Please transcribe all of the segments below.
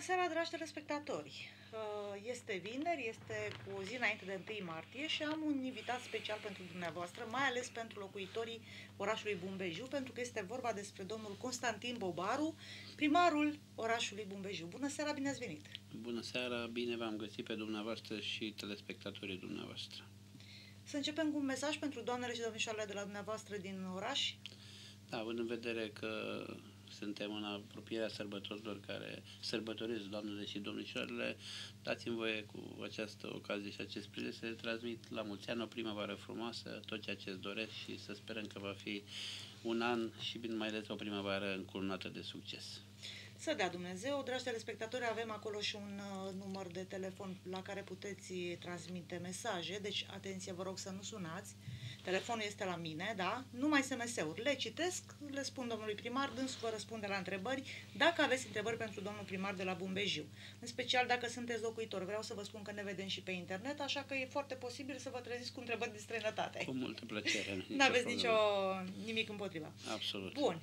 Bună seara, dragi telespectatori! Uh, este vineri, este cu o zi înainte de 1 martie și am un invitat special pentru dumneavoastră, mai ales pentru locuitorii orașului Bumbeju, pentru că este vorba despre domnul Constantin Bobaru, primarul orașului Bumbeju. Bună seara, bine ați venit! Bună seara, bine v-am găsit pe dumneavoastră și telespectatorii dumneavoastră. Să începem cu un mesaj pentru doamnele și domnișoarele de la dumneavoastră din oraș. Da, având în vedere că suntem în apropierea sărbătorilor care sărbătoresc Doamnele și Domnișoarele, dați-mi voie cu această ocazie și acest prilej să le transmit la mulți ani o primăvară frumoasă, tot ceea ce îți doresc și să sperăm că va fi un an și, bine mai ales, o primăvară încurunată de succes. Să dea Dumnezeu, dragi telespectatori, avem acolo și un uh, număr de telefon la care puteți transmite mesaje, deci atenție, vă rog să nu sunați telefonul este la mine, da? Numai SMS-uri. Le citesc, le spun domnului primar, dânsul vă răspunde la întrebări. Dacă aveți întrebări pentru domnul primar de la Bumbejiu, în special dacă sunteți locuitor, vreau să vă spun că ne vedem și pe internet, așa că e foarte posibil să vă treziți cu întrebări de străinătate. Cu multă plăcere. Nu aveți nicio, nimic împotriva. Absolut. Bun.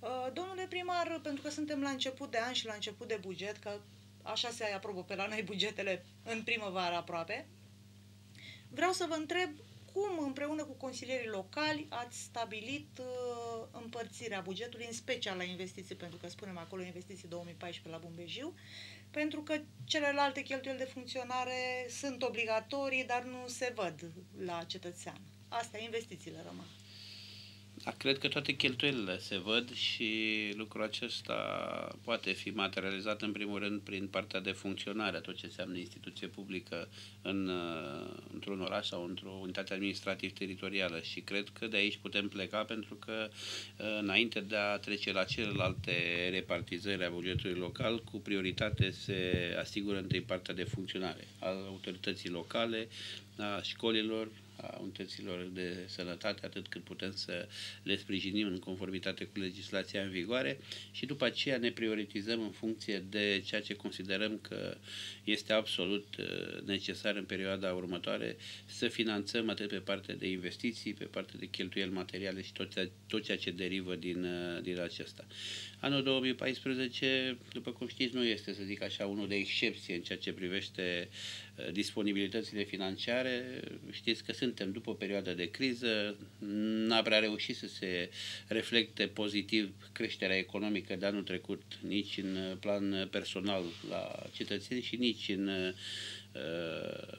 Uh, domnule primar, pentru că suntem la început de an și la început de buget, că așa se aprobă pe la noi bugetele în primăvară aproape, vreau să vă întreb cum împreună cu consilierii locali ați stabilit uh, împărțirea bugetului, în special la investiții, pentru că spunem acolo investiții 2014 la Bumbejiu, pentru că celelalte cheltuieli de funcționare sunt obligatorii, dar nu se văd la cetățean. Astea, investițiile rămân. Dar cred că toate cheltuielile se văd și lucrul acesta poate fi materializat în primul rând prin partea de funcționare, tot ce înseamnă instituție publică în, uh, într-un oraș sau într-o unitate administrativ-teritorială și cred că de aici putem pleca pentru că uh, înainte de a trece la celelalte repartizări a bugetului local, cu prioritate se asigură întâi partea de funcționare a autorității locale, a școlilor, a unităților de sănătate atât cât putem să le sprijinim în conformitate cu legislația în vigoare și după aceea ne prioritizăm în funcție de ceea ce considerăm că este absolut uh, necesar în perioada următoare să finanțăm atât pe partea de investiții, pe partea de cheltuieli materiale și tot, tot ceea ce derivă din, uh, din acesta. Anul 2014, după cum știți, nu este, să zic așa, unul de excepție în ceea ce privește uh, disponibilitățile financiare. Știți că sunt suntem după perioada de criză, n-a prea reușit să se reflecte pozitiv creșterea economică de anul trecut, nici în uh, plan uh, personal la cetățeni și nici în uh,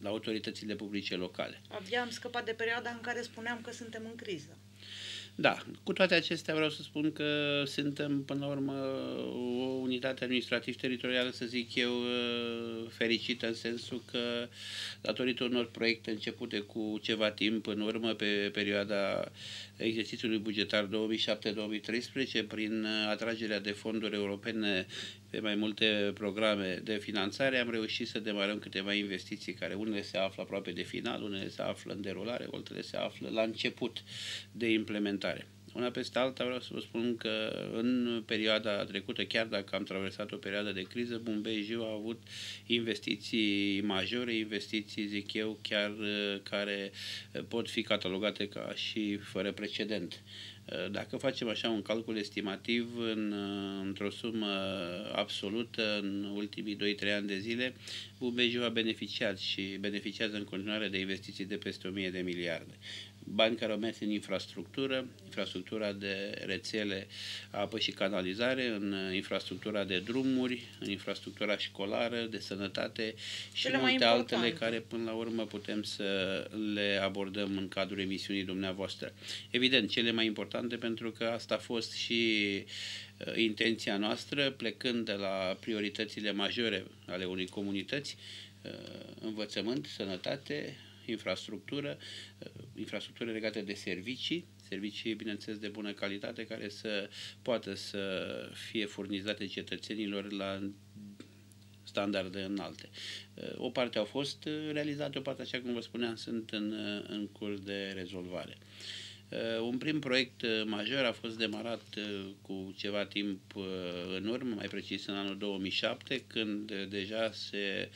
la autoritățile publice locale. Abia am scăpat de perioada în care spuneam că suntem în criză. Da, cu toate acestea vreau să spun că suntem, până la urmă, o unitate administrativ-teritorială, să zic eu, ă, fericită în sensul că, datorită unor proiecte începute cu ceva timp în urmă, pe perioada exercițiului bugetar 2007-2013 prin uh, atragerea de fonduri europene pe mai multe programe de finanțare, am reușit să demarăm câteva investiții care unele se află aproape de final, unele se află în derulare, altele se află la început de implementare. Una peste alta vreau să vă spun că în perioada trecută, chiar dacă am traversat o perioadă de criză, Bombay Jiu a avut investiții majore, investiții, zic eu, chiar uh, care uh, pot fi catalogate ca și fără precedent. Uh, dacă facem așa un calcul estimativ în, într-o sumă absolută în ultimii 2-3 ani de zile, Bumbejiu a beneficiat și beneficiază în continuare de investiții de peste 1000 de miliarde bani care au mers în infrastructură, infrastructura de rețele apă și canalizare, în infrastructura de drumuri, în infrastructura școlară, de sănătate și Cele multe altele care până la urmă putem să le abordăm în cadrul emisiunii dumneavoastră. Evident, cele mai importante pentru că asta a fost și uh, intenția noastră, plecând de la prioritățile majore ale unei comunități, uh, învățământ, sănătate, infrastructură, eh, infrastructură legată de servicii, servicii, bineînțeles, de bună calitate, care să poată să fie furnizate cetățenilor la standarde înalte. Eh, o parte au fost eh, realizate, o parte, așa cum vă spuneam, sunt în, în curs de rezolvare. Un prim proiect major a fost demarat cu ceva timp în urmă, mai precis în anul 2007, când deja se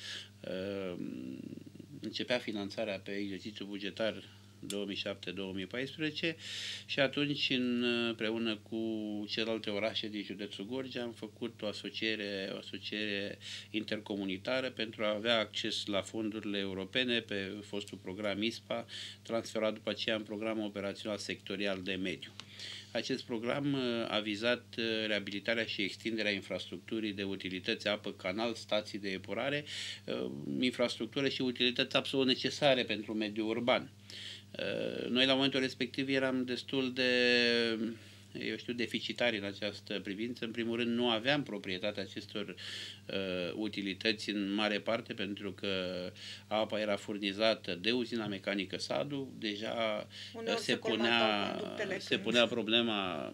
începea finanțarea pe exercițiul bugetar 2007-2014 și atunci împreună cu celelalte orașe din județul Gorj am făcut o asociere, o asociere intercomunitară pentru a avea acces la fondurile europene pe fostul program ISPA, transferat după aceea în programul operațional sectorial de mediu. Acest program uh, a vizat uh, reabilitarea și extinderea infrastructurii de utilități apă, canal, stații de epurare, uh, infrastructură și utilități absolut necesare pentru mediul urban. Noi la momentul respectiv eram destul de eu știu, deficitari în această privință. În primul rând, nu aveam proprietatea acestor uh, utilități în mare parte pentru că apa era furnizată de uzina mecanică Sadu, deja Uneori se, se, punea, se punea problema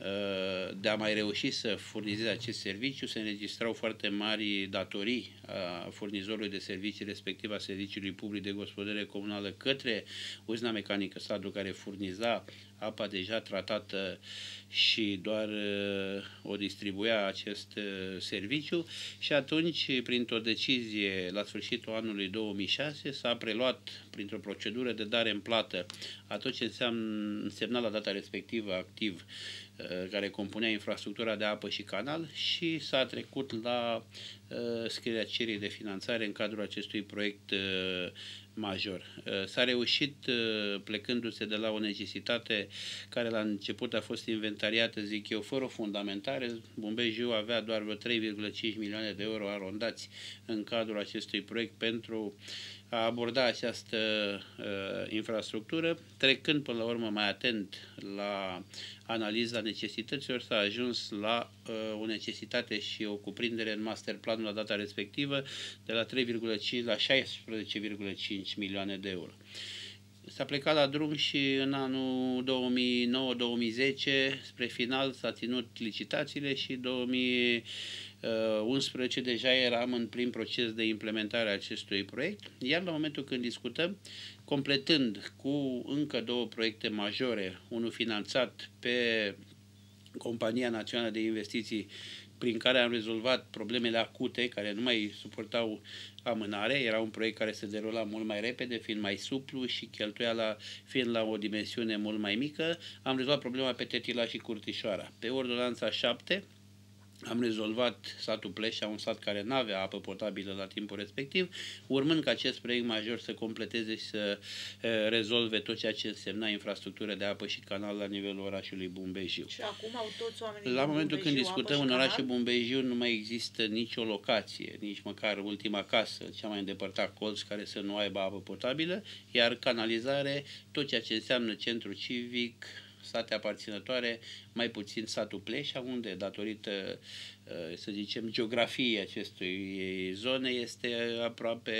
Uh, de a mai reuși să furnizeze acest serviciu, se înregistrau foarte mari datorii a furnizorului de servicii, respectiv a serviciului public de gospodare comunală către uzna mecanică statul care furniza apa deja tratată și doar uh, o distribuia acest uh, serviciu și atunci, printr-o decizie la sfârșitul anului 2006, s-a preluat printr-o procedură de dare în plată a tot ce înseamnă, însemna la data respectivă activ Eh, care compunea infrastructura de apă și canal și s-a trecut la eh, scrierea cererii de finanțare în cadrul acestui proiect eh, major. S-a reușit plecându-se de la o necesitate care la început a fost inventariată, zic eu, fără fundamentare. Bumbejiu avea doar vreo 3,5 milioane de euro arondați în cadrul acestui proiect pentru uh, a aborda această uh, infrastructură, trecând până la urmă mai atent la analiza necesităților, s-a ajuns la uh, o necesitate și o cuprindere în master planul la data respectivă de la 3,5 la 16,5 milioane de euro. S-a plecat la drum și în anul 2009-2010, spre final s-a ținut licitațiile și 2000 2011 uh, deja eram în prim proces de implementare a acestui proiect, iar la momentul când discutăm, completând cu încă două proiecte majore, unul finanțat pe Compania Națională de Investiții prin care am rezolvat problemele acute care nu mai suportau amânare. Era un proiect care se derula mult mai repede, fiind mai suplu și la, fiind la o dimensiune mult mai mică. Am rezolvat problema pe Tetila și Curtișoara. Pe ordonanța 7, am rezolvat satul Pleșa, un sat care nu avea apă potabilă la timpul respectiv, urmând ca acest proiect major să completeze și să eh, rezolve tot ceea ce însemna infrastructură de apă și canal la nivelul orașului Bumbejiu. Și acum au toți oamenii La momentul Bumbejiu, când discutăm în orașul Bumbejiu nu mai există nicio locație, nici măcar ultima casă, cea mai îndepărtat colț care să nu aibă apă potabilă, iar canalizare, tot ceea ce înseamnă centru civic, sate aparținătoare, mai puțin satul Pleșa, unde, datorită Eh, să zicem, geografiei acestui zone, este aproape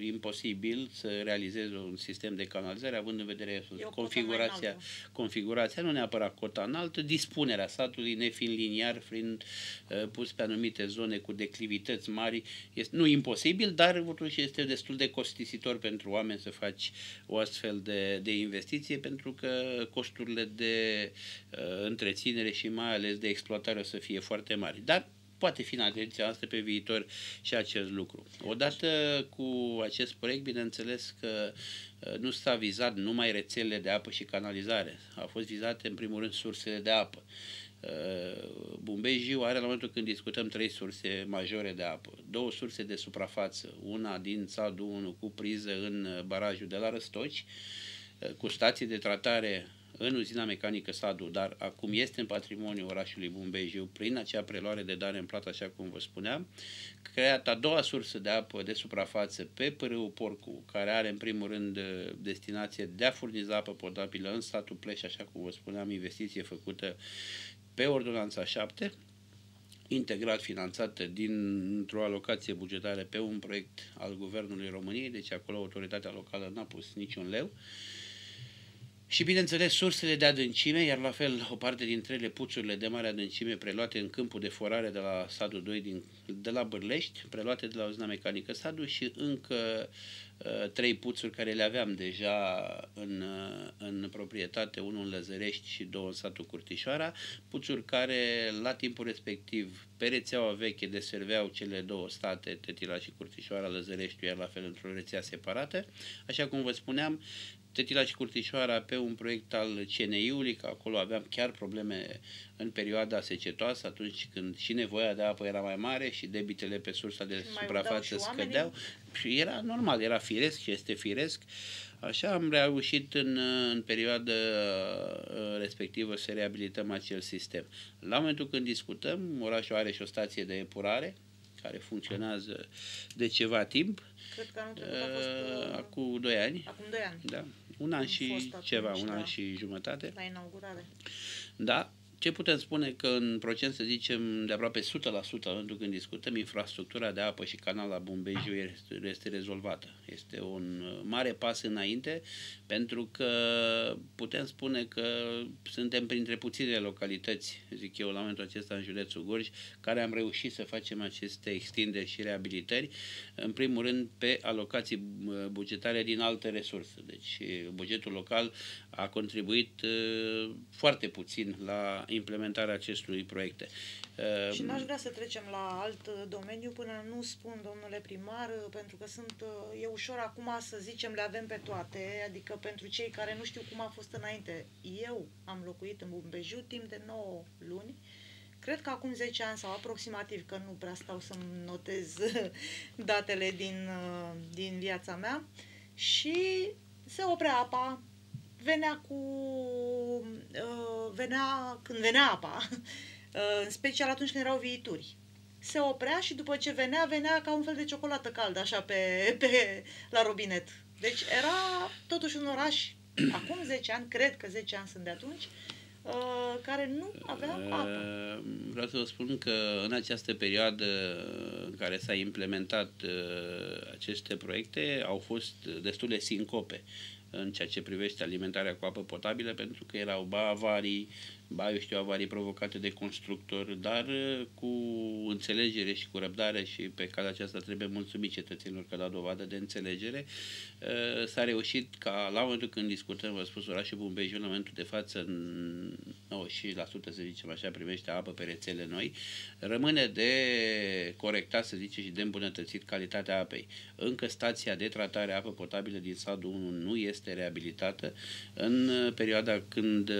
imposibil să realizezi un sistem de canalizare, având în vedere configurația, configurația, nu neapărat cota înaltă, dispunerea satului nefiind liniar, fiind eh, pus pe anumite zone cu declivități mari, este nu imposibil, dar totuși este destul de costisitor pentru oameni să faci o astfel de, de investiție, pentru că costurile de uh, întreținere și mai ales de exploatare o să fie foarte mari mari. Dar poate fi în atenția noastră pe viitor și acest lucru. Odată cu acest proiect, bineînțeles că uh, nu s-a vizat numai rețelele de apă și canalizare. A fost vizate, în primul rând, sursele de apă. Uh, Bumbejiu are, la momentul când discutăm, trei surse majore de apă. Două surse de suprafață. Una din Țadu, unul cu priză în uh, barajul de la Răstoci, cu stații de tratare în uzina mecanică Sadu, dar acum este în patrimoniul orașului Bumbejiu prin acea preluare de dare în plată, așa cum vă spuneam, creat a doua sursă de apă de suprafață pe pârâul Porcu, care are în primul rând uh, destinație de a furniza apă potabilă în statul Pleș, așa cum vă spuneam, investiție făcută pe Ordonanța 7, integrat finanțată dintr-o alocație bugetară pe un proiect al Guvernului României, deci acolo autoritatea locală n-a pus niciun leu. Uh, și, bineînțeles, sursele de adâncime, iar la fel o parte dintre ele puțurile de mare adâncime preluate în câmpul de forare de la Sadu 2 din, de la Bârlești, preluate de la uzina mecanică Sadu și încă uh, trei puțuri care le aveam deja în, uh, în proprietate, unul în Lăzărești și două în satul Curtișoara, puțuri care la timpul respectiv pe rețeaua veche deserveau cele două state, Tetila și Curtișoara, Lăzăreștiul, iar la fel într-o rețea separată. Așa cum vă spuneam, Tătila și Curtișoara pe un proiect al CNI-ului, că acolo aveam chiar probleme în perioada secetoasă, atunci când și nevoia de apă era mai mare și debitele pe sursa de și suprafață și scădeau. Și era normal, era firesc și este firesc. Așa am reușit în, în perioada uh, respectivă să reabilităm acel sistem. La momentul când discutăm, orașul are și o stație de epurare, care funcționează de ceva timp. Cred că anul trecut a uh, fost... Uh, acum 2 ani. Acum 2 ani. Da un an și ceva, un an da. și jumătate. La inaugurare. Da, ce putem spune că în procent, să zicem, de aproape 100% atunci când discutăm infrastructura de apă și canal la Bumbejiu este, este rezolvată. Este un mare pas înainte pentru că putem spune că suntem printre puține localități, zic eu, la momentul acesta în județul Gorj, care am reușit să facem aceste extinderi și reabilitări, în primul rând pe alocații uh, bugetare din alte resurse. Deci bugetul local a contribuit uh, foarte puțin la implementarea acestui proiecte. Ehm, și n-aș vrea să trecem la alt uh, domeniu până nu spun, domnule primar, uh, pentru că sunt, uh, e ușor acum să zicem le avem pe toate, adică pentru cei care nu știu cum a fost înainte. Eu am locuit în Bumbejiu timp de 9 luni, cred că acum 10 ani sau aproximativ, că nu prea stau să notez datele din, din viața mea, și se oprea apa, venea cu... Uh, venea, când venea apa, uh, în special atunci când erau viituri. Se oprea și după ce venea, venea ca un fel de ciocolată caldă, așa, pe, pe la robinet. Deci era totuși un oraș, acum 10 ani, cred că 10 ani sunt de atunci, uh, care nu avea uh, apă. Vreau să vă spun că în această perioadă în care s-a implementat uh, aceste proiecte au fost destule sincope în ceea ce privește alimentarea cu apă potabilă, pentru că erau ba avarii, ba, eu știu, avarii provocate de constructor, dar uh, cu înțelegere și cu răbdare și pe calea aceasta trebuie mulțumit cetățenilor că da dovadă de înțelegere, uh, s-a reușit ca la momentul când discutăm, vă spus, orașul Bumbejiu în momentul de față 90% să zicem așa primește apă pe rețele noi, rămâne de corectat, să zicem, și de îmbunătățit calitatea apei. Încă stația de tratare a apă potabilă din Sadul 1 nu este reabilitată în uh, perioada când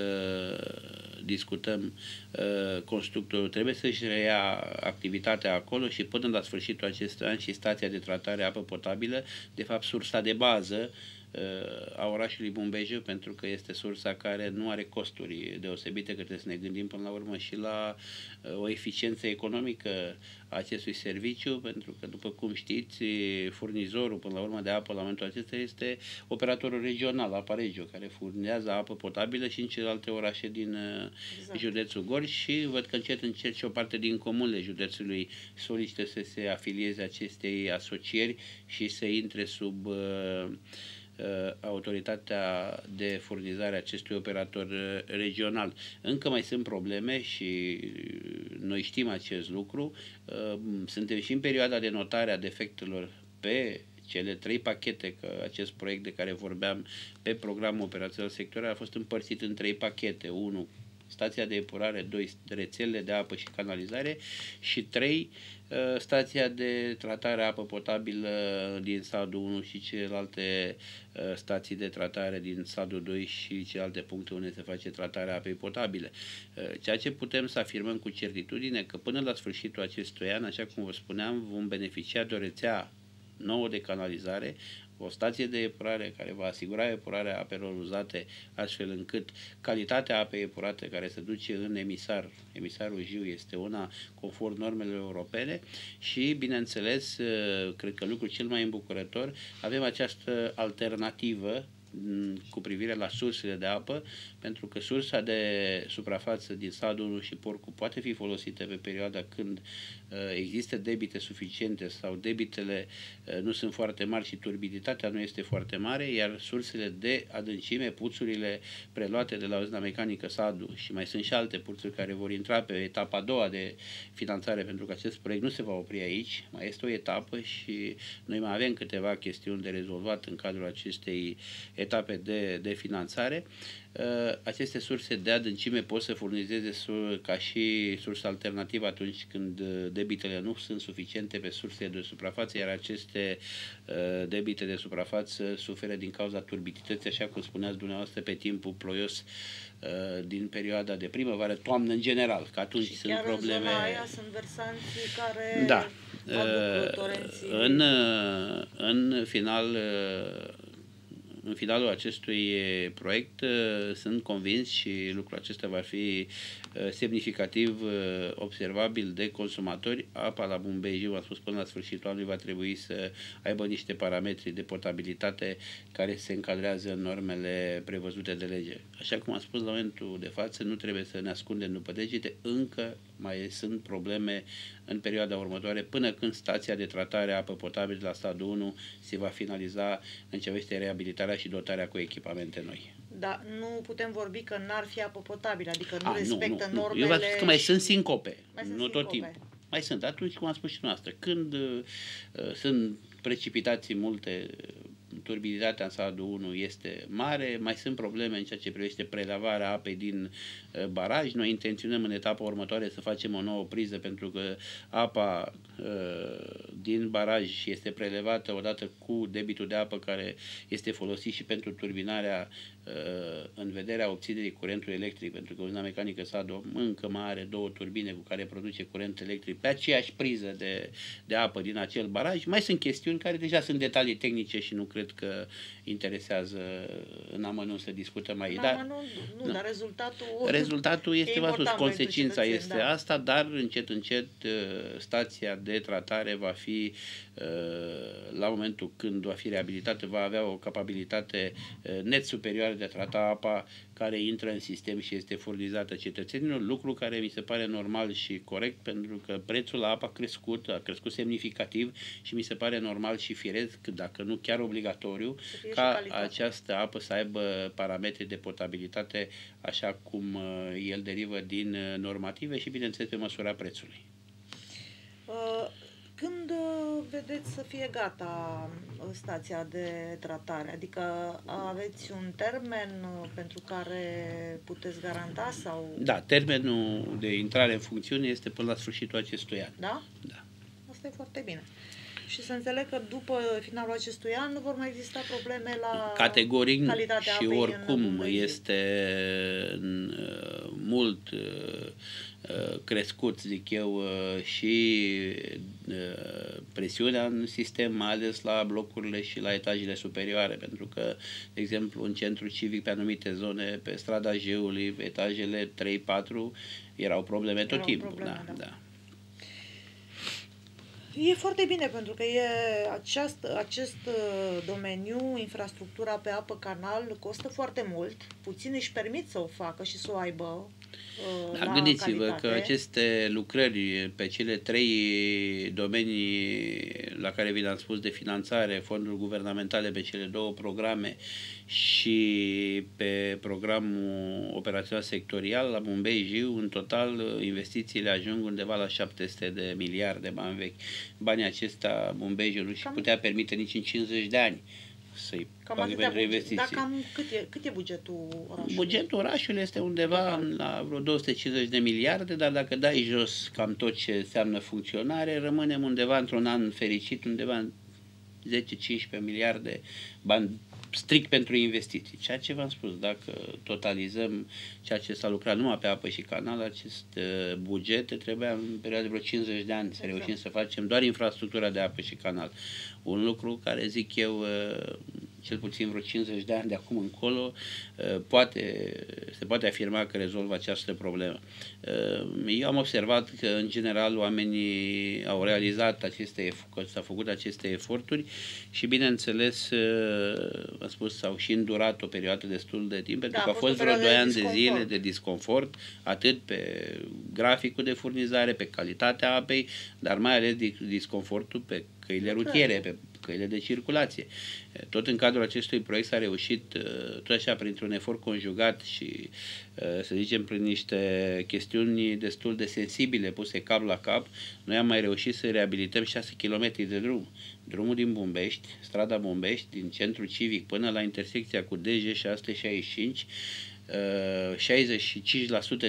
discutăm uh, constructorul, trebuie să-și reia activitatea acolo și până la sfârșitul acestui an și stația de tratare apă potabilă, de fapt sursa de bază Uh, a orașului Bumbejiu, pentru că este sursa care nu are costuri deosebite, că trebuie să ne gândim până la urmă și la uh, o eficiență economică a acestui serviciu, pentru că, după cum știți, furnizorul, până la urmă, de apă la momentul acesta este operatorul regional, Aparegiu, care furnizează apă potabilă și în celelalte orașe din uh, exact. județul Gorj și văd că încet, încet și o parte din comunele județului solicită să se afilieze acestei asocieri și să intre sub uh, Uh, autoritatea de furnizare a acestui operator uh, regional. Încă mai sunt probleme și uh, noi știm acest lucru. Suntem și în perioada de notare a defectelor pe cele trei pachete, că acest proiect de care vorbeam pe programul operațional sectorial a fost împărțit în trei pachete. unu, Stația de epurare, doi Rețelele de apă și canalizare și trei Eh, stația de tratare a apă potabilă din stadul 1 și celelalte eh, stații de tratare din stadul 2 și celelalte puncte unde se face tratarea apei potabile. Eh, ceea ce putem să afirmăm cu certitudine că până la sfârșitul acestui an, așa cum vă spuneam, vom beneficia de o rețea nouă de canalizare, o stație de epurare care va asigura epurarea apelor uzate astfel încât calitatea apei epurate care se duce în emisar, emisarul jiu este una conform normelor europene și, bineînțeles, cred că lucrul cel mai îmbucurător, avem această alternativă Mm, cu privire la sursele de apă, pentru că sursa de suprafață din Sadul și Porcu poate fi folosită pe perioada când uh, există debite suficiente sau debitele uh, nu sunt foarte mari și turbiditatea nu este foarte mare, iar sursele de adâncime, puțurile preluate de la uzna mecanică Sadu și mai sunt și alte puțuri care vor intra pe etapa a doua de finanțare, pentru că acest proiect nu se va opri aici, mai este o etapă și noi mai avem câteva chestiuni de rezolvat în cadrul acestei etape de, de finanțare, uh, aceste surse de adâncime pot să furnizeze ca și sursă alternativă atunci când uh, debitele nu sunt suficiente pe sursele de suprafață, iar aceste uh, debite de suprafață suferă din cauza turbidității, așa cum spuneați dumneavoastră, pe timpul ploios din perioada de primăvară, toamnă în general, că atunci și sunt chiar probleme. În zona aia sunt versanții care da. În, în final, în finalul acestui eh, proiect eh, sunt convins și lucrul acesta va fi Eh, semnificativ eh, observabil de consumatori. Apa la Bombay, eu am spus până la sfârșitul anului, va trebui să aibă niște parametri de portabilitate care se încadrează în normele prevăzute de lege. Așa cum am spus la momentul de față, nu trebuie să ne ascundem după degete, încă mai sunt probleme în perioada următoare, până când stația de tratare a apă potabilă la stadul 1 se va finaliza în ce vește reabilitarea și dotarea cu echipamente noi. Dar nu putem vorbi că n-ar fi apă potabilă, adică nu A, respectă nu, nu, normele. Eu spus că mai sunt sincope, mai nu sincope. tot timpul. Mai sunt. Atunci, cum am spus și noastră, când uh, uh, sunt precipitații multe, uh, turbiditatea în stadiul 1 este mare, mai sunt probleme în ceea ce privește prelavarea apei din uh, baraj. Noi intenționăm în etapa următoare să facem o nouă priză pentru că apa din baraj este prelevată odată cu debitul de apă care este folosit și pentru turbinarea Uh, în vederea obținerii curentului electric, pentru că uzina mecanică Sado încă mai are două turbine cu care produce curent electric pe aceeași priză de, de apă din acel baraj, mai sunt chestiuni care deja sunt detalii tehnice și nu cred că interesează în amănunt să discutăm aici. Dar, amănunt, nu, nu, dar rezultatul, rezultatul este, v sus, consecința este da. asta, dar încet, încet uh, stația de tratare va fi la momentul când va fi reabilitată, va avea o capabilitate eh, net superioară de a trata apa care intră în sistem și este furnizată cetățenilor, lucru care mi se pare normal și corect, pentru că prețul la apa a crescut, a crescut semnificativ și mi se pare normal și firesc, dacă nu chiar obligatoriu, ca această apă să aibă parametri de potabilitate așa cum eh, el derivă din eh, normative și, bineînțeles, pe măsura prețului. Uh când uh, vedeți să fie gata uh, stația de tratare? Adică aveți un termen uh, pentru care puteți garanta sau... Da, termenul de intrare în funcțiune este până la sfârșitul acestui an. Da? Da. Asta e foarte bine și să înțeleg că după finalul acestui an nu vor mai exista probleme la Categoric calitatea și apei oricum este uh, mult uh, uh, crescut, zic eu, și presiunea în sistem, mai ales la blocurile și la etajele superioare, pentru că, de exemplu, în centru civic, pe anumite zone, pe strada Jeului, etajele 3-4, erau probleme erau tot timpul. Probleme, da, da. da. E foarte bine pentru că e aceast, acest uh, domeniu, infrastructura pe apă canal, costă foarte mult. Puțin își permit să o facă și să o aibă da, gândiți-vă calitate. că aceste lucrări pe cele trei domenii la care vi le-am spus de finanțare, fonduri guvernamentale pe cele două programe și pe programul operațional sectorial la Bombay Jiu, în total investițiile ajung undeva la 700 de miliarde de bani vechi. Banii acestea Bombay Jiu nu și putea permite nici în 50 de ani să-i cam pagă reinvestiții. Dar cam cât e, cât e bugetul orașului? Bugetul orașului este undeva Total. la vreo 250 de miliarde, dar dacă dai jos cam tot ce înseamnă funcționare, rămânem undeva într-un an fericit, undeva 10-15 miliarde bani strict pentru investiții. Ceea ce v-am spus, dacă totalizăm ceea ce s-a lucrat numai pe apă și canal, acest uh, buget trebuia în perioada de vreo 50 de ani să exact. reușim să facem doar infrastructura de apă și canal. Un lucru care, zic eu, uh, cel puțin vreo 50 de ani de acum încolo, uh, poate, se poate afirma că rezolvă această problemă. Uh, eu am observat că, în general, oamenii au realizat aceste, eforturi, s-au făcut aceste eforturi și, bineînțeles, uh, am spus, s-au și îndurat o perioadă destul de timp, pentru da, că a fost vreo 2 ani de zile de disconfort, atât pe graficul de furnizare, pe calitatea apei, dar mai ales disconfortul pe căile exact. rutiere, pe căile de circulație. Tot în cadrul acestui proiect s-a reușit, tot așa, printr-un efort conjugat și, să zicem, prin niște chestiuni destul de sensibile puse cap la cap, noi am mai reușit să reabilităm 6 km de drum. Drumul din Bumbești, strada Bumbești, din centrul civic până la intersecția cu DG 665, 65%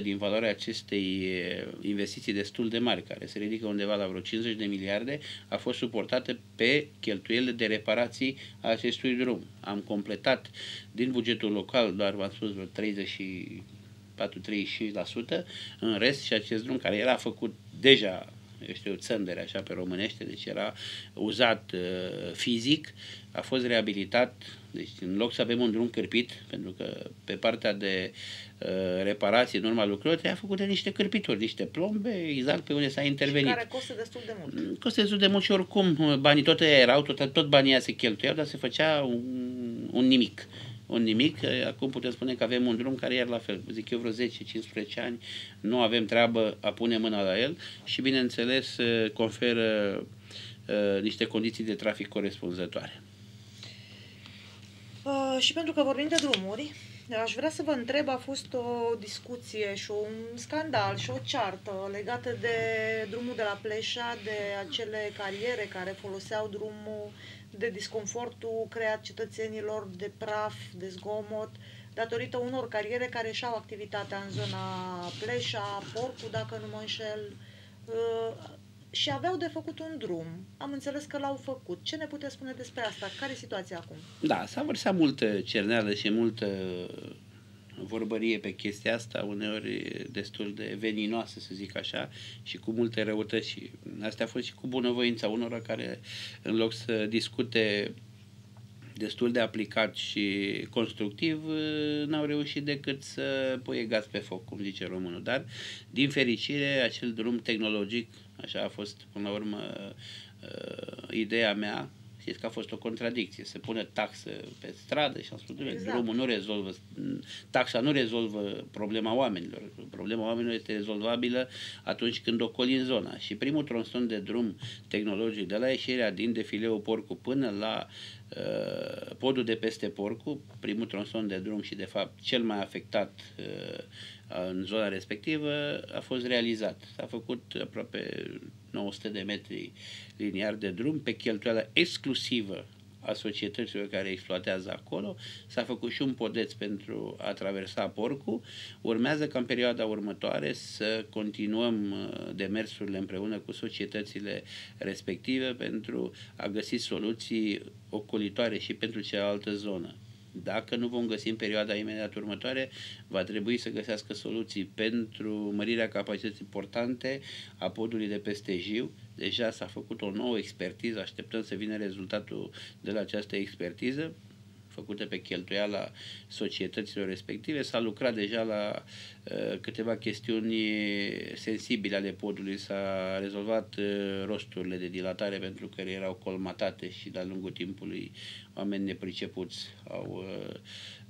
din valoarea acestei eh, investiții destul de mari, care se ridică undeva la vreo 50 de miliarde, a fost suportată pe cheltuielile de reparații a acestui drum. Am completat din bugetul local, doar v-am spus, vreo 34 35 în rest și acest drum care era făcut deja eu știu, țândere, așa pe românește, deci era uzat uh, fizic, a fost reabilitat deci, în loc să avem un drum cârpit, pentru că pe partea de uh, reparații, în urma lucrurilor, trebuia făcute niște cârpituri, niște plombe, exact pe unde s-a intervenit. Și care costă destul de mult. Mm, costă destul de mult și oricum uh, banii tot erau, tot, tot banii se cheltuiau, dar se făcea un, un nimic un nimic. Uh, acum putem spune că avem un drum care e la fel. Zic eu vreo 10-15 ani nu avem treabă a pune mâna la el și bineînțeles uh, conferă uh, niște condiții de trafic corespunzătoare. Uh, și pentru că vorbim de drumuri, aș vrea să vă întreb, a fost o discuție și un scandal și o ceartă legată de drumul de la Pleșa, de acele cariere care foloseau drumul, de disconfortul creat cetățenilor, de praf, de zgomot, datorită unor cariere care și-au activitatea în zona Pleșa, Porcu, dacă nu mă înșel. Uh, și aveau de făcut un drum. Am înțeles că l-au făcut. Ce ne puteți spune despre asta? Care e situația acum? Da, s-a vărsat multă cerneală și multă vorbărie pe chestia asta, uneori destul de veninoasă, să zic așa, și cu multe răutăți. Și astea a fost și cu bunăvoința unora care, în loc să discute destul de aplicat și constructiv, n-au reușit decât să pui gaz pe foc, cum zice românul. Dar, din fericire, acel drum tehnologic Așa a fost, până la urmă, uh, ideea mea. Știți că a fost o contradicție, se pune taxă pe stradă și am spus, exact. drumul nu rezolvă, taxa nu rezolvă problema oamenilor. Problema oamenilor este rezolvabilă atunci când ocoli în zona. Și primul tronson de drum tehnologic, de la ieșirea din defileul Porcu până la uh, podul de peste Porcu, primul tronson de drum și, de fapt, cel mai afectat uh, în zona respectivă a fost realizat. S-a făcut aproape 900 de metri liniar de drum pe cheltuială exclusivă a societăților care exploatează acolo. S-a făcut și un podeț pentru a traversa porcul. Urmează ca în perioada următoare să continuăm uh, demersurile împreună cu societățile respective pentru a găsi soluții ocolitoare și pentru cealaltă zonă. Dacă nu vom găsi în perioada imediat următoare, va trebui să găsească soluții pentru mărirea capacității portante a podului de peste Jiu. Deja s-a făcut o nouă expertiză, așteptăm să vină rezultatul de la această expertiză făcute pe cheltuiala societăților respective. S-a lucrat deja la Eh, câteva chestiuni sensibile ale podului. S-a rezolvat eh, rosturile de dilatare pentru că erau colmatate și de-a lungul timpului oameni nepricepuți au eh,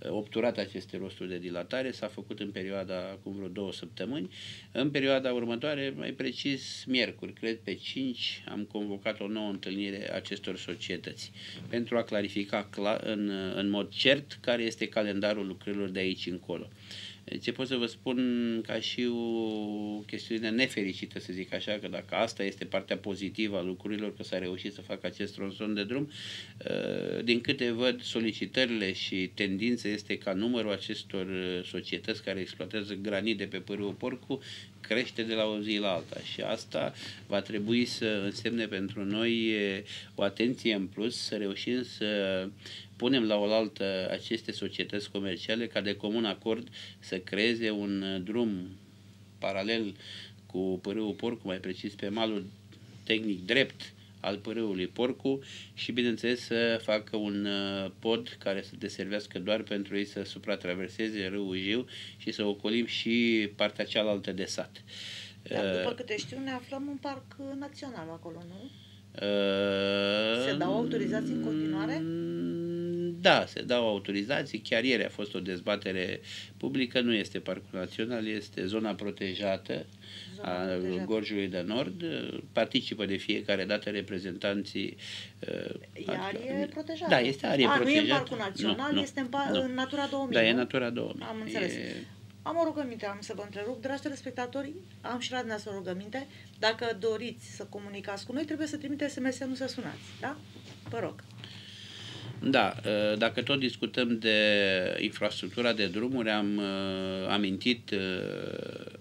obturat aceste rosturi de dilatare. S-a făcut în perioada acum vreo două săptămâni. În perioada următoare, mai precis miercuri, cred pe 5, am convocat o nouă întâlnire a acestor societăți pentru a clarifica în, în mod cert care este calendarul lucrurilor de aici încolo. Deci, ce pot să vă spun ca și o chestiune nefericită, să zic așa, că dacă asta este partea pozitivă a lucrurilor, că s-a reușit să facă acest tronson de drum, uh, din câte văd solicitările și tendințe este ca numărul acestor uh, societăți care exploatează granit de pe pârâul Porcu crește de la o zi la alta și asta va trebui să însemne pentru noi uh, o atenție în plus, să reușim să punem la oaltă aceste societăți comerciale ca de comun acord să creeze un uh, drum paralel cu părâul Porcu, mai precis pe malul tehnic drept al părâului Porcu și bineînțeles să facă un uh, pod care să deservească doar pentru ei să supratraverseze râul Jiu și să ocolim și partea cealaltă de sat. Dar după uh, câte știu ne aflăm în parc național acolo, nu? Ehm, se dau autorizații în continuare? Mm, da, se dau autorizații. Chiar ieri a fost o dezbatere publică, nu este parcul național, este zona protejată zona a protejată. Gorjului de Nord. Participă de fiecare dată reprezentanții... E eh, arie protejată? Da, este arie a, ah, protejată. nu e în parcul național, nu, nu, este în, nu. în Natura 2000, Da, nu? e Natura 2000. Am înțeles. E am o rugăminte, am să vă întrerup. Dragi telespectatori, am și la dumneavoastră o rugăminte. Dacă doriți să comunicați cu noi, trebuie să trimiteți SMS, nu să sunați. Da? Vă rog. Da, ă, dacă tot discutăm de infrastructura de drumuri, am ă, amintit ă,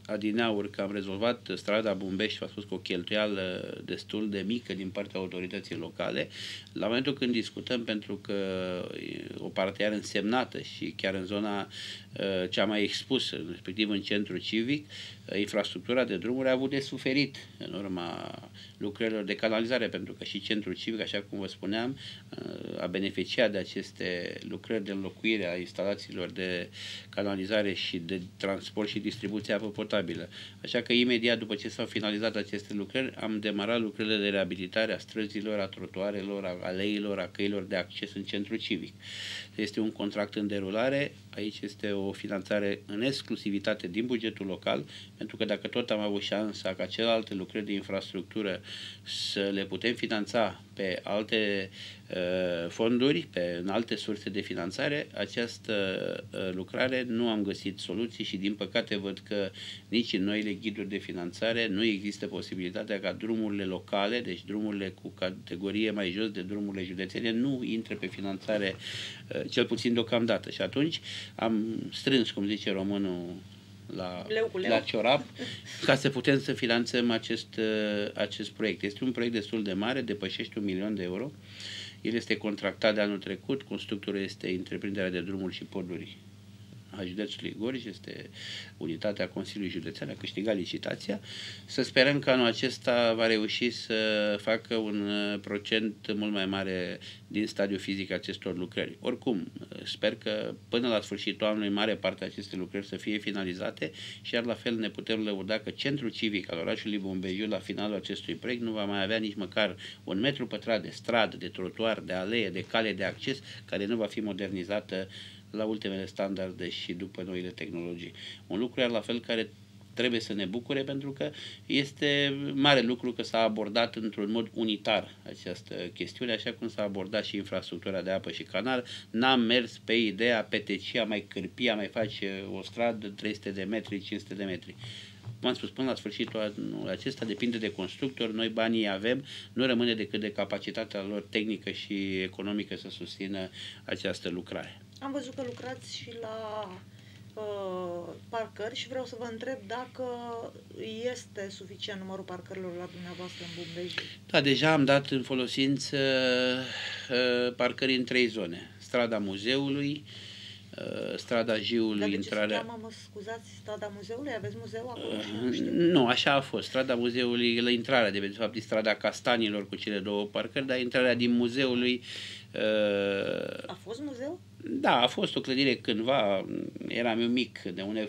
Adinaur că am rezolvat strada Bumbești, v-a spus cu o cheltuială destul de mică din partea autorității locale, la momentul când discutăm, pentru că o parte parteară însemnată și chiar în zona cea mai expusă, respectiv în centru civic, infrastructura de drumuri a avut de suferit în urma lucrărilor de canalizare, pentru că și centrul civic, așa cum vă spuneam, a beneficiat de aceste lucrări de înlocuire a instalațiilor de canalizare și de transport și distribuție apă potabilă confortabilă. Așa că imediat după ce s-au finalizat aceste lucrări, am demarat lucrările de reabilitare a străzilor, a trotuarelor, a aleilor, a căilor de acces în centru civic. Este un contract în derulare, aici este o finanțare în exclusivitate din bugetul local, pentru că dacă tot am avut șansa ca celelalte lucrări de infrastructură să le putem finanța pe alte uh, fonduri, pe, în alte surse de finanțare, această uh, lucrare nu am găsit soluții și din păcate văd că nici în noile ghiduri de finanțare nu există posibilitatea ca drumurile locale, deci drumurile cu categorie mai jos de drumurile județene, nu intre pe finanțare uh, cel puțin deocamdată. Și atunci am strâns, cum zice românul, la, leu leu. la ciorap, ca să putem să finanțăm acest, uh, acest proiect. Este un proiect destul de mare, depășește un milion de euro. El este contractat de anul trecut, constructorul este întreprinderea de drumuri și poduri a județului Gorj, este unitatea Consiliului Județean, a câștigat licitația. Să sperăm că anul acesta va reuși să facă un uh, procent mult mai mare din stadiul fizic acestor lucrări. Oricum, uh, sper că până la sfârșitul anului mare parte a acestei lucrări să fie finalizate și iar la fel ne putem lăuda că centrul civic al orașului Bombejiu la finalul acestui proiect nu va mai avea nici măcar un metru pătrat de stradă, de trotuar, de alee, de cale de acces care nu va fi modernizată uh, la ultimele standarde și după noile tehnologii. Un lucru iar la fel care trebuie să ne bucure pentru că este mare lucru că s-a abordat într-un mod unitar această chestiune, așa cum s-a abordat și infrastructura de apă și canal. N-am mers pe ideea PTC, a mai cârpia, mai face o stradă 300 de metri, 500 de metri. Cum am spus, până la sfârșitul anul acesta depinde de constructor, noi banii avem, nu rămâne decât de capacitatea lor tehnică și economică să susțină această lucrare. Am văzut că lucrați și la uh, parcări și vreau să vă întreb dacă este suficient numărul parcărilor la dumneavoastră în Bumbeji. Da, deja am dat în folosință uh, parcări în trei zone. Strada Muzeului, uh, strada Jiului, Dar intrarea... Dar mă scuzați, strada Muzeului? Aveți muzeu acolo? Uh, nu, nu, așa a fost. Strada Muzeului, la intrarea de, fapt, de strada Castanilor cu cele două parcări, dar intrarea din Muzeului... Uh... A fost muzeu? Da, a fost o clădire cândva, eram eu mic, de unde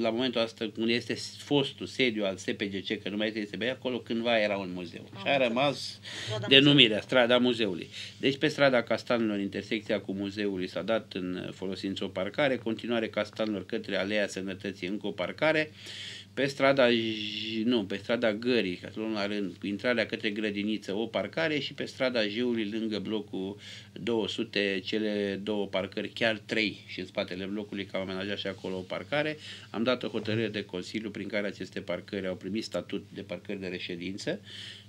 la momentul ăsta, unde este fostul sediu al SPGC, că nu mai este SPG, acolo cândva era un muzeu. Am și a rămas strada denumirea, muzeului. strada muzeului. Deci pe strada Castanilor, intersecția cu muzeului s-a dat în folosință o parcare, continuare Castanilor către Alea Sănătății încă o parcare pe strada, nu, pe strada Gării, ca să luăm la rând, cu intrarea către grădiniță, o parcare și pe strada Jiului, lângă blocul 200, cele două parcări, chiar trei și în spatele blocului, ca am amenajat și acolo o parcare. Am dat o hotărâre de Consiliu prin care aceste parcări au primit statut de parcări de reședință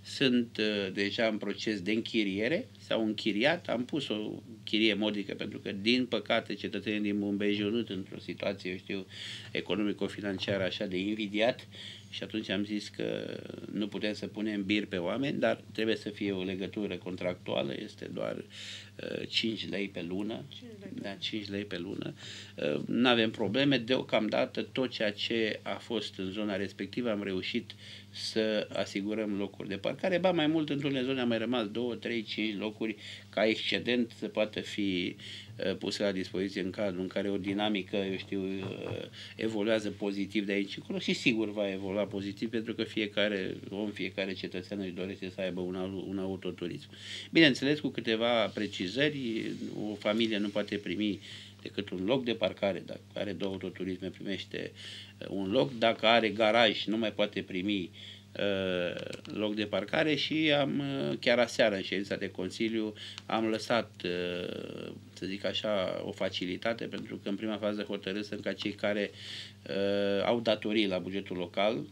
sunt uh, deja în proces de închiriere, s-au închiriat, am pus o chirie modică, pentru că, din păcate, cetățenii din Bombay jurând într-o situație, eu știu, economico-financiară așa de invidiat și atunci am zis că nu putem să punem bir pe oameni, dar trebuie să fie o legătură contractuală, este doar uh, 5 lei pe lună, 5 lei. Da, 5 lei pe lună. Uh, nu avem probleme, deocamdată tot ceea ce a fost în zona respectivă am reușit uh, să asigurăm locuri de parcare, ba mai mult într-unele zone a mai rămas 2, 3, 5 locuri ca excedent să poată fi uh, pus la dispoziție în cazul în care o dinamică, eu știu, uh, evoluează pozitiv de aici încolo și sigur va evolua pozitiv pentru că fiecare om, fiecare cetățean își dorește să aibă un, un autoturism. Bineînțeles, cu câteva precizări, o familie nu poate primi decât un loc de parcare. Dacă are două autoturisme, primește uh, un loc. Dacă are garaj, nu mai poate primi uh, loc de parcare și am, uh, chiar aseară în ședința de Consiliu am lăsat, să zic așa, o facilitate pentru că în prima fază hotărâsem ca cei care au datorii la bugetul local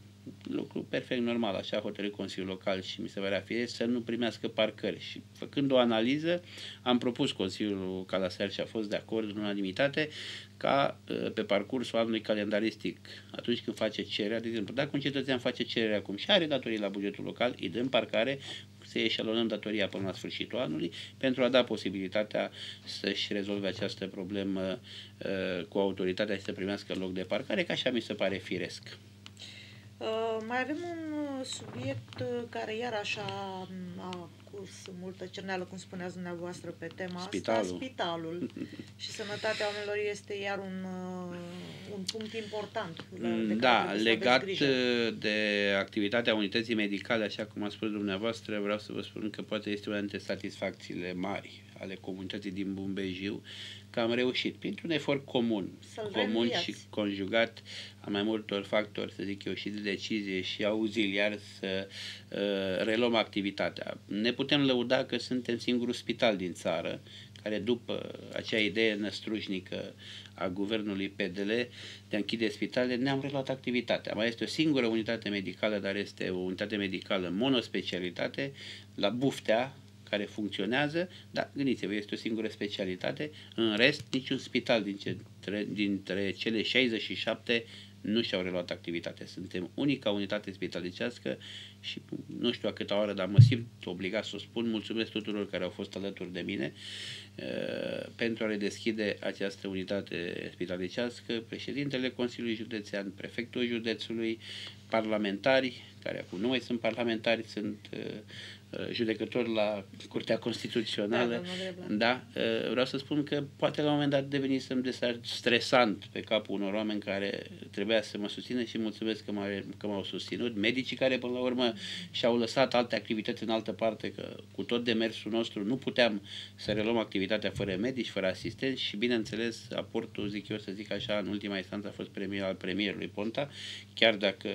lucru perfect normal, așa a hotărât Consiliul Local și mi se părea firesc să nu primească parcări. Și făcând o analiză, am propus Consiliul Local și a fost de acord în unanimitate ca ă, pe parcursul anului calendaristic, atunci când face cererea, de exemplu, dacă un cetățean face cererea acum și are datorii la bugetul local, îi dăm parcare, să eșalonăm datoria până la sfârșitul anului pentru a da posibilitatea să-și rezolve această problemă ă, cu autoritatea și să primească loc de parcare, ca așa mi se pare firesc. Uh, mai avem un uh, subiect uh, care iar așa mm, a curs multă cerneală, cum spuneați dumneavoastră, pe tema spitalul. asta, spitalul și sănătatea oamenilor este iar un, un punct important. De mm, da, legat de activitatea unității medicale, așa cum a spus dumneavoastră, vreau să vă spun că poate este una dintre satisfacțiile mari ale comunității din Bumbejiu că am reușit, printr-un efort comun, Să-l comun reviați. și conjugat a mai multor factori, să zic eu, și de decizie și auxiliar să uh, reluăm activitatea. Ne putem lăuda că suntem singurul spital din țară care după acea idee năstrușnică a guvernului PDL de a închide spitale, ne-am reluat activitatea. Mai este o singură unitate medicală, dar este o unitate medicală monospecialitate la Buftea, care funcționează, dar gândiți-vă, este o singură specialitate, în rest niciun spital dintre, dintre cele 67 nu și-au reluat activitatea. Suntem unica unitate spitalicească și nu știu a câta oară, dar mă simt obligat să o spun. Mulțumesc tuturor care au fost alături de mine uh, pentru a redeschide această unitate spitalicească, președintele Consiliului Județean, prefectul județului, parlamentari, care acum nu mai sunt parlamentari, sunt uh, Uh, judecător la Curtea Constituțională. Da, da, uh, vreau să spun că poate la un moment dat să de stresant pe capul unor oameni care trebuia să mă susțină și mulțumesc că, că m-au susținut. Medicii care până la urmă și-au lăsat alte activități în altă parte, că cu tot demersul nostru nu puteam să reluăm activitatea fără medici, fără asistenți și bineînțeles aportul, zic eu să zic așa, în ultima instanță a fost premiul al premierului Ponta, chiar dacă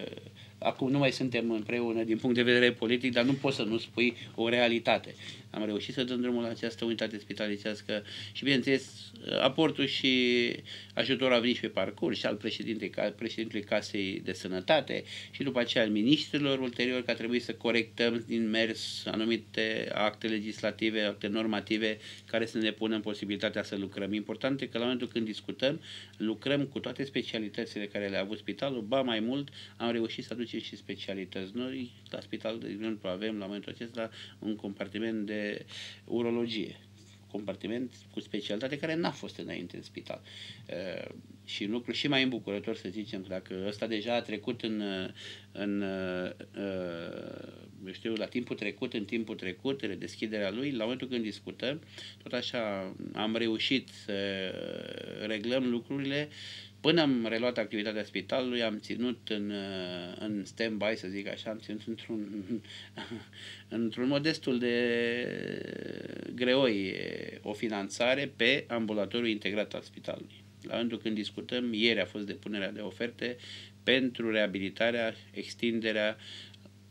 acum nu mai suntem împreună din punct de vedere politic, dar nu poți să nu spui o realitate. Am reușit să dăm drumul la această unitate spitalicească și, bineînțeles, aportul și ajutorul a venit și pe parcurs și al președintei, președintelui Casei de Sănătate și după aceea al ministrilor ulterior că a trebuit să corectăm din mers anumite acte legislative, acte normative care să ne pună în posibilitatea să lucrăm. Important e că la momentul când discutăm, lucrăm cu toate specialitățile care le-a avut spitalul, ba mai mult, am reușit să aducem servicii și specialități. Noi, la spital de exemplu, avem la momentul acesta un compartiment de urologie, compartiment cu specialitate care n-a fost înainte în spital. și lucru și mai îmbucurător să zicem, dacă ăsta deja a trecut în, în eu știu, la timpul trecut, în timpul trecut, redeschiderea lui, la momentul când discutăm, tot așa am reușit să reglăm lucrurile Până am reluat activitatea spitalului, am ținut în, uh, în stand-by, să zic așa, am ținut într-un, într-un mod destul de greoi o finanțare pe ambulatorul integrat al spitalului. La rândul când discutăm, ieri a fost depunerea de oferte pentru reabilitarea, extinderea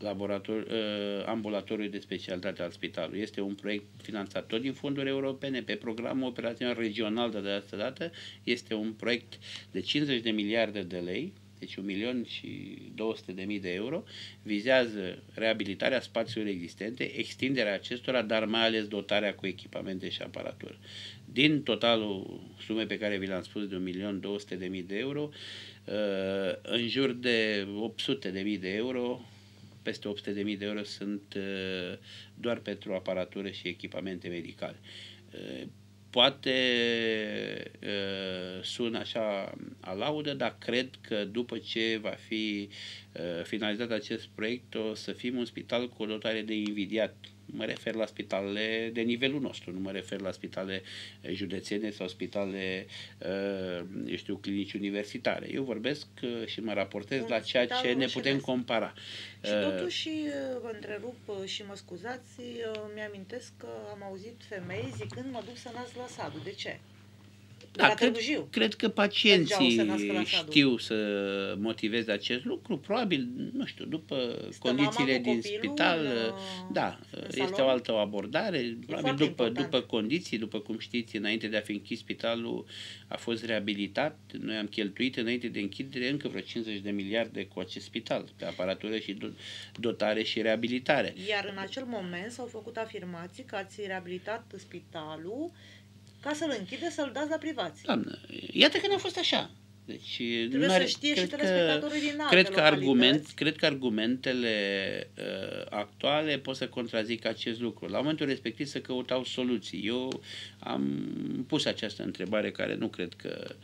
laborator, uh, ambulatoriu de specialitate al spitalului. Este un proiect finanțat tot din fonduri europene, pe programul operațional regional de această dată. Este un proiect de 50 de miliarde de lei, deci 1 milion și 200 de mii de euro, vizează reabilitarea spațiilor existente, extinderea acestora, dar mai ales dotarea cu echipamente și aparatură. Din totalul sume pe care vi l am spus de 1 milion 200 de mii de euro, uh, în jur de 800 de mii de euro peste 800.000 de euro sunt uh, doar pentru aparatură și echipamente medicale. Uh, poate uh, sună așa alaudă, dar cred că după ce va fi finalizat acest proiect o să fim un spital cu o dotare de invidiat Mă refer la spitalele de nivelul nostru, nu mă refer la spitale eh, județene sau spitale, eh, eu știu, clinici universitare. Eu vorbesc eh, și mă raportez da, la ceea ce ne putem șelesc. compara. Și totuși, vă întrerup și mă scuzați, mi-amintesc că am auzit femei zicând mă duc să nasc la sadu. De ce? Da, la cred, cred că pacienții știu să motiveze acest lucru. Probabil, nu știu, după este condițiile din copilul, spital, la... Uh, uh, da, este o altă abordare. probabil după, după condiții, după cum știți, înainte de a fi închis spitalul, a fost reabilitat. Noi am cheltuit înainte de închidere încă vreo 50 de miliarde cu acest spital, pe aparatură și dotare și reabilitare. Iar în acel moment s-au făcut afirmații că ați reabilitat spitalul ca să-l închide, să-l dați la privați. Doamne, iată că n-a fost așa. Deci, Trebuie să știe și că din alte cred că, argument, cred că argumentele uh, actuale pot să contrazic acest lucru. La momentul respectiv să căutau soluții. Eu am pus această întrebare care nu cred că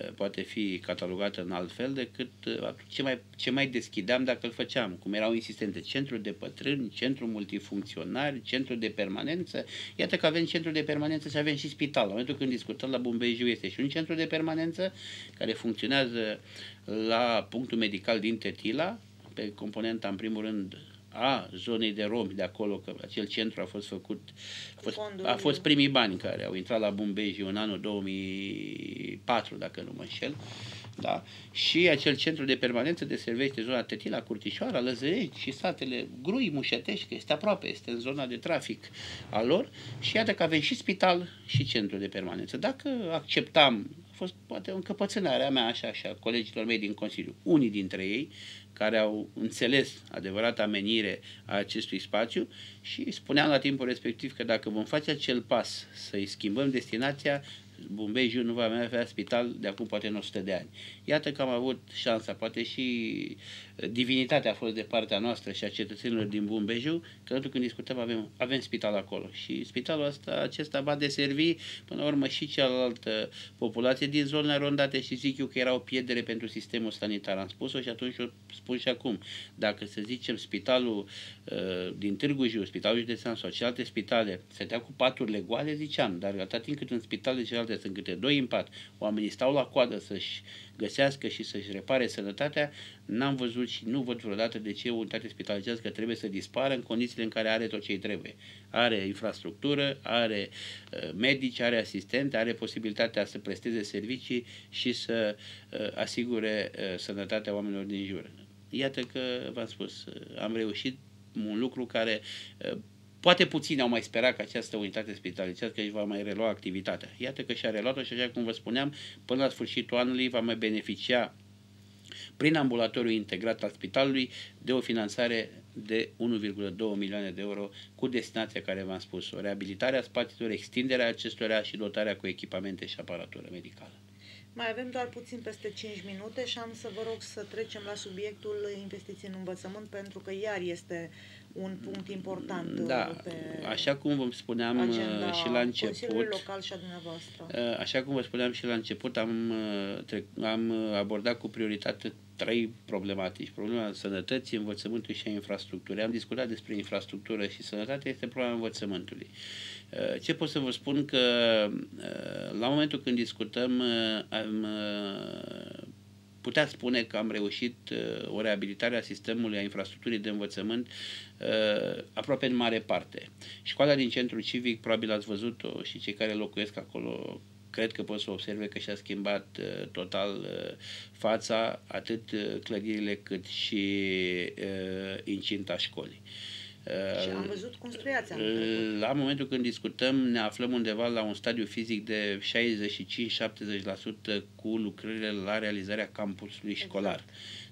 Eh, poate fi catalogată în alt fel decât eh, ce mai, ce mai deschideam dacă îl făceam, cum erau insistente. Centru de pătrâni, centru multifuncționar, centru de permanență. Iată că avem centru de permanență și avem și spital. În momentul când discutăm la Bumbejiu este și un centru de permanență care funcționează la punctul medical din Tetila, pe componenta în primul rând a zonei de romi de acolo, că acel centru a fost făcut, a fost, a fost primii bani care au intrat la Bumbeji în anul 2004, dacă nu mă înșel, da? și acel centru de permanență de servește zona Tetila, Curtișoara, Lăzărești și satele Grui, Mușetești, că este aproape, este în zona de trafic a lor și iată că avem și spital și centru de permanență. Dacă acceptam fost poate o încăpățânare a mea așa și a colegilor mei din Consiliu. Unii dintre ei care au înțeles adevărata menire a acestui spațiu și spuneam la timpul respectiv că dacă vom face acel pas să-i schimbăm destinația, Bumbejiu Jiu nu va mai avea spital de acum poate 100 de ani. Iată că am avut șansa, poate și divinitatea a fost de partea noastră și a cetățenilor din Bumbeju, că atunci când discutăm avem, avem spital acolo. Și spitalul ăsta, acesta va deservi până la urmă și cealaltă populație din zona rondate și zic eu că era o pierdere pentru sistemul sanitar. Am spus-o și atunci o spun și acum. Dacă să zicem spitalul uh, din Târgu Jiu, spitalul județean sau celelalte spitale, se dea cu paturile goale, ziceam, dar atât timp cât în spitalele celelalte sunt câte doi în pat, oamenii stau la coadă să-și găsească și să-și repare sănătatea, n-am văzut și nu văd vreodată de ce o unitate spitalicească trebuie să dispară în condițiile în care are tot ce trebuie. Are infrastructură, are uh, medici, are asistente, are posibilitatea să presteze servicii și să uh, asigure uh, sănătatea oamenilor din jur. Iată că, v-am spus, am reușit un lucru care Poate puțini au mai sperat că această unitate spitalicească își va mai relua activitatea. Iată că și-a reluat-o și așa cum vă spuneam, până la sfârșitul anului va mai beneficia prin ambulatoriu integrat al spitalului de o finanțare de 1,2 milioane de euro cu destinația care v-am spus-o, reabilitarea spațiilor, extinderea acestora și dotarea cu echipamente și aparatură medicală. Mai avem doar puțin peste 5 minute și am să vă rog să trecem la subiectul investiții în învățământ pentru că iar este uh, un punct important da, uh, pe Așa cum vă spuneam uh, și la început, local și uh, așa cum vă spuneam și la început, am, am abordat cu prioritate trei problematici. Problema sănătății, învățământului și a infrastructurii. Am discutat despre infrastructură și sănătate, este problema învățământului. Ce pot să vă spun că la momentul când discutăm am putea spune că am reușit uh, o reabilitare a sistemului, a infrastructurii de învățământ uh, aproape în mare parte. Școala din centrul civic, probabil ați văzut-o și cei care locuiesc acolo cred că pot să observe că și-a schimbat uh, total fața, atât clădirile cât și incinta școlii. Ehm, am văzut cum La momentul când discutăm, ne aflăm undeva la un stadiu fizic de 65-70% cu lucrările la realizarea campusului exact. școlar.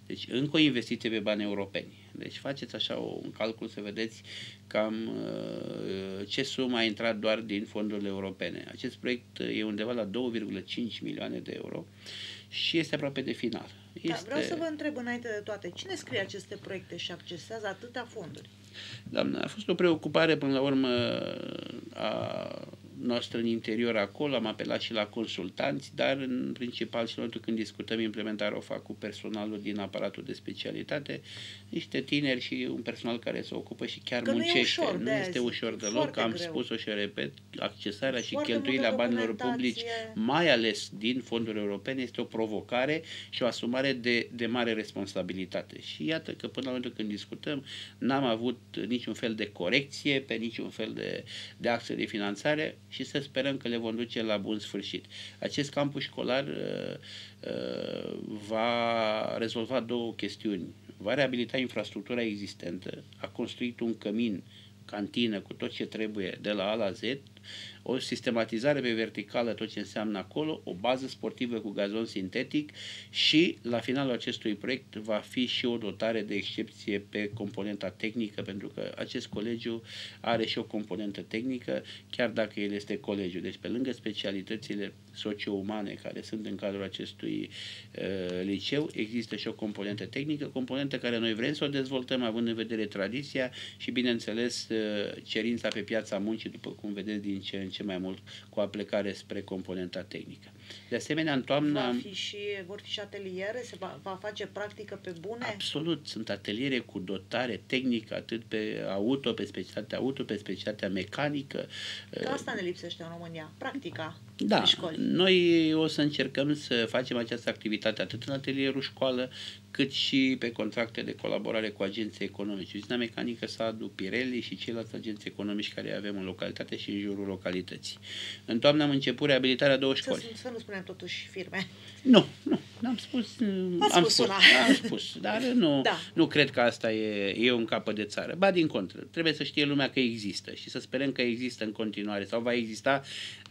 Deci încă o investiție pe bani europeni. Deci faceți așa un calcul să vedeți cam ehm, ce sumă a intrat doar din fondurile europene. Acest proiect e undeva la 2,5 milioane de euro și este aproape de final. Este... Da, vreau să vă întreb înainte de toate, cine scrie aceste proiecte și accesează atâtea fonduri? Dar a fost o preocupare până la urmă a noastră în interior acolo, am apelat și la consultanți, dar în principal și noi când discutăm implementarea o fac cu personalul din aparatul de specialitate, niște tineri și un personal care se ocupă și chiar că muncește. Nu, ușor, nu este ușor deloc, am greu. spus-o și repet, accesarea și foarte cheltuirea banilor publici, mai ales din fonduri europene, este o provocare și o asumare de, de mare responsabilitate. Și iată că până la momentul când discutăm, n-am avut niciun fel de corecție pe niciun fel de, de axe de finanțare, și să sperăm că le vom duce la bun sfârșit. Acest campus școlar uh, uh, va rezolva două chestiuni. Va reabilita infrastructura existentă, a construit un cămin, cantină cu tot ce trebuie de la A la Z, o sistematizare pe verticală, tot ce înseamnă acolo, o bază sportivă cu gazon sintetic și la finalul acestui proiect va fi și o dotare de excepție pe componenta tehnică, pentru că acest colegiu are și o componentă tehnică, chiar dacă el este colegiu. Deci pe lângă specialitățile socio-umane care sunt în cadrul acestui uh, liceu, există și o componentă tehnică, componentă care noi vrem să o dezvoltăm având în vedere tradiția și, bineînțeles, uh, cerința pe piața muncii, după cum vedeți din ce în ce ce mai mult cu aplicare spre componenta tehnică. De asemenea, în toamnă... Va fi și, vor fi și ateliere? Se va, va face practică pe bune? Absolut. Sunt ateliere cu dotare tehnică, atât pe auto, pe specialitatea auto, pe specialitatea mecanică. Că eh, asta ne lipsește în România, practica da, școli. Noi o să încercăm să facem această activitate atât în atelierul școală, cât și pe contracte de colaborare cu agenții economici. Uzina mecanică Sadu, Pirelli și ceilalți agenți economici care avem în localitate și în jurul localității. În toamnă am început reabilitarea două școli. Să, să nu spunem totuși firme. Nu, nu, n-am spus. Mm, am spus, spus Am spus, dar nu, da. nu cred că asta e, e un capăt de țară. Ba din contră, trebuie să știe lumea că există și să sperăm că există în continuare sau va exista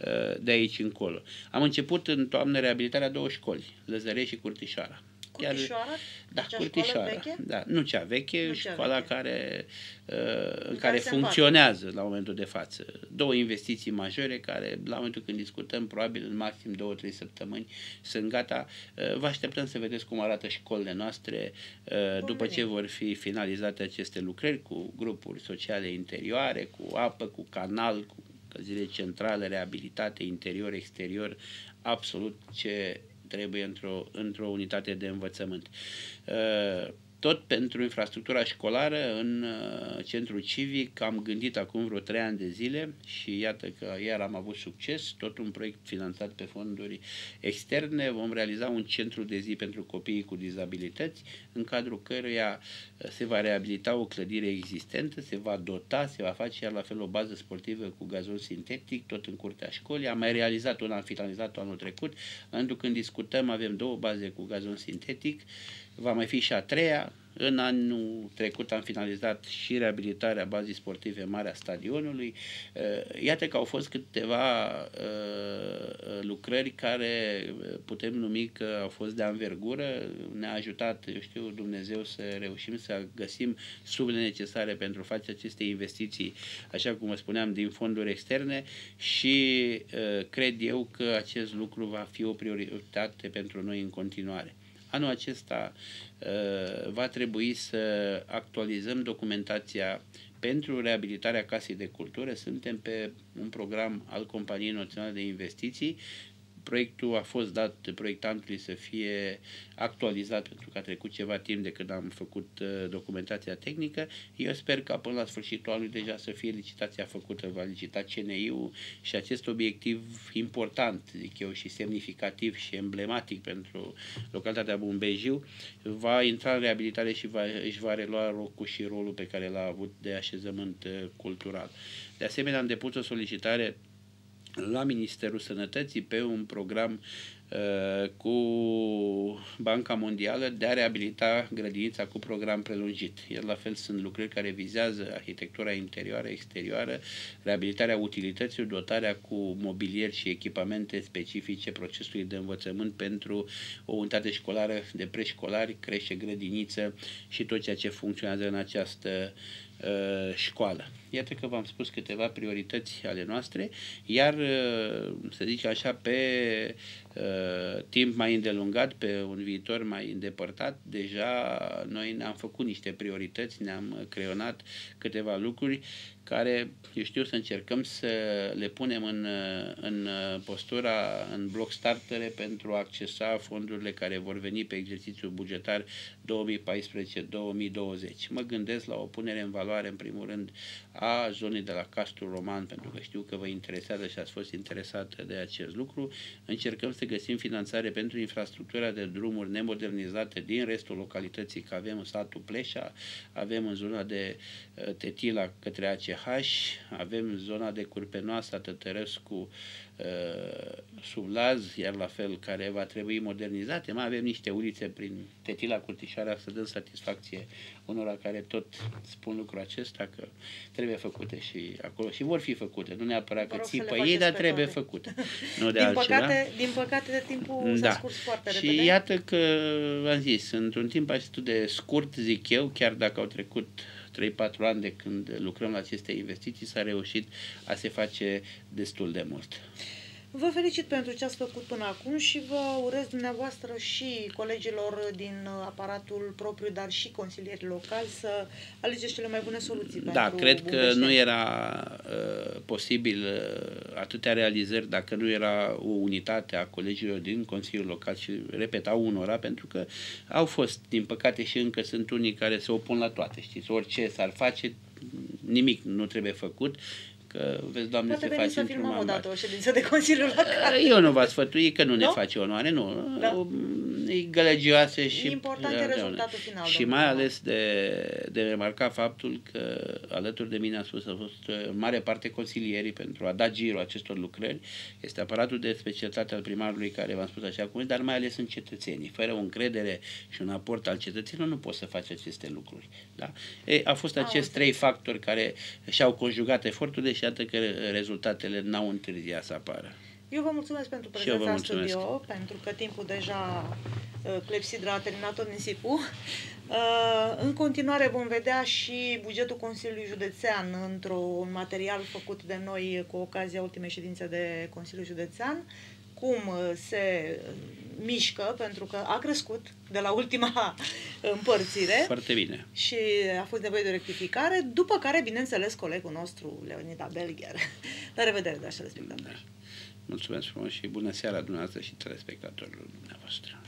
uh, de aici încolo. Am început în toamnă reabilitarea două școli, Lăzărești și Curtișoara. Curtișoara? Da, deci Acea Curtișoara. Veche? Da, nu cea veche, nu cea școala veche. care, uh, în care funcționează la momentul de față. Două investiții majore care, la momentul când discutăm, probabil în maxim două trei săptămâni, sunt gata. Uh, vă așteptăm să vedeți cum arată școlile noastre uh, după venit. ce vor fi finalizate aceste lucrări cu grupuri sociale interioare, cu apă, cu canal, cu zile centrale, reabilitate, interior, exterior, absolut ce trebuie într-o, într-o unitate de învățământ. Uh, tot pentru infrastructura școlară, în uh, centru civic, am gândit acum vreo trei ani de zile și iată că iar am avut succes, tot un proiect finanțat pe fonduri externe. Vom realiza un centru de zi pentru copiii cu dizabilități, în cadrul căruia uh, se va reabilita o clădire existentă, se va dota, se va face iar la fel o bază sportivă cu gazon sintetic, tot în curtea școlii. Am mai realizat una, am finalizat anul trecut, în când discutăm avem două baze cu gazon sintetic va mai fi și a treia. În anul trecut am finalizat și reabilitarea bazii sportive Marea a stadionului. Eh, iată că au fost câteva eh, lucrări care putem numi că au fost de anvergură. Ne-a ajutat, eu știu, Dumnezeu să reușim să găsim sumele necesare pentru a face aceste investiții, așa cum vă spuneam, din fonduri externe și eh, cred eu că acest lucru va fi o prioritate pentru noi în continuare. Anul acesta uh, va trebui să actualizăm documentația pentru reabilitarea casei de cultură. Suntem pe un program al Companiei Naționale de Investiții proiectul a fost dat proiectantului să fie actualizat pentru că a trecut ceva timp de când am făcut uh, documentația tehnică. Eu sper că până la sfârșitul anului deja să fie licitația făcută, va licita CNI-ul și acest obiectiv important, zic eu, și semnificativ și emblematic pentru localitatea Bumbejiu, va intra în reabilitare și va, își va relua locul și rolul pe care l-a avut de așezământ uh, cultural. De asemenea, am depus o solicitare la Ministerul Sănătății pe un program uh, cu Banca Mondială de a reabilita grădinița cu program prelungit. Iar la fel sunt lucrări care vizează arhitectura interioară, exterioară, reabilitarea utilităților, dotarea cu mobilier și echipamente specifice procesului de învățământ pentru o unitate școlară de preșcolari, crește grădiniță și tot ceea ce funcționează în această uh, Uh, școală. Iată că v-am spus câteva priorități ale noastre, iar, uh, să zic așa, pe Uh, timp mai îndelungat, pe un viitor mai îndepărtat, deja noi ne-am făcut niște priorități, ne-am creionat câteva lucruri care, eu știu, să încercăm să le punem în, în postura, în bloc startere pentru a accesa fondurile care vor veni pe exercițiul bugetar 2014-2020. Mă gândesc la o punere în valoare, în primul rând, a zonei de la Castul Roman, pentru că știu că vă interesează și ați fost interesată de acest lucru. Încercăm să găsim finanțare pentru infrastructura de drumuri nemodernizate din restul localității, că avem în satul Pleșa, avem în zona de uh, Tetila către ACH, avem zona de Curpenoasa, Tătărescu, Uh, sub laz, iar la fel, care va trebui modernizate. Mai avem niște ulițe prin Tetila Curtișoara să dăm satisfacție unora care tot spun lucrul acesta că trebuie făcute și acolo și vor fi făcute, nu neapărat că țipă ei, dar trebuie toate. făcute. Nu de din, altceva. păcate, din păcate, de timpul da. s-a scurs foarte și repede. Și iată că, am zis, într-un timp atât de scurt, zic eu, chiar dacă au trecut 3-4 ani de când lucrăm la aceste investiții s-a reușit a se face destul de mult. Vă felicit pentru ce ați făcut până acum și vă urez dumneavoastră și colegilor din uh, aparatul propriu, dar și consilierii locali să alegeți cele mai bune soluții. Da, pentru cred că că nu era uh, posibil uh, atâtea realizări dacă nu era o unitate a colegilor din Consiliul Local și, repetau unora, pentru că au fost, din păcate, și încă sunt unii care se opun la toate, știți, orice s-ar face, nimic nu trebuie făcut că vezi, Doamne, Poate ce faci să filmăm o dată o ședință de Consiliu la care... Eu nu v-ați sfătui că nu, nu? ne face onoare, nu. Da. Um, e gălăgioasă și... Important e uh, rezultatul da, da. final. Și mai ales de, de remarcat faptul că alături de mine a spus, a fost în uh, mare parte consilierii pentru a da girul acestor lucrări. Este aparatul de specialitate al primarului care v-am spus așa cum e, dar mai ales în cetățenii. Fără o încredere și un aport al cetățenilor nu poți să faci aceste lucruri. Da? E, a fost acest trei factori care și-au conjugat efortul, deși iată că uh, rezultatele n-au întârziat să apară. Eu vă mulțumesc pentru prezența în studio, pentru că timpul deja uh, clepsidra a terminat-o nisipul. Uh, în continuare vom vedea și bugetul Consiliului Județean într-un material făcut de noi cu ocazia ultimei ședințe de Consiliul Județean cum uh, se uh, mișcă, pentru că a crescut de la ultima împărțire. Foarte bine. Și a fost nevoie de o rectificare, după care, bineînțeles, colegul nostru, Leonida Belgher. La revedere, dragi telespectatori. Da. Mulțumesc frumos și bună seara dumneavoastră și telespectatorilor dumneavoastră.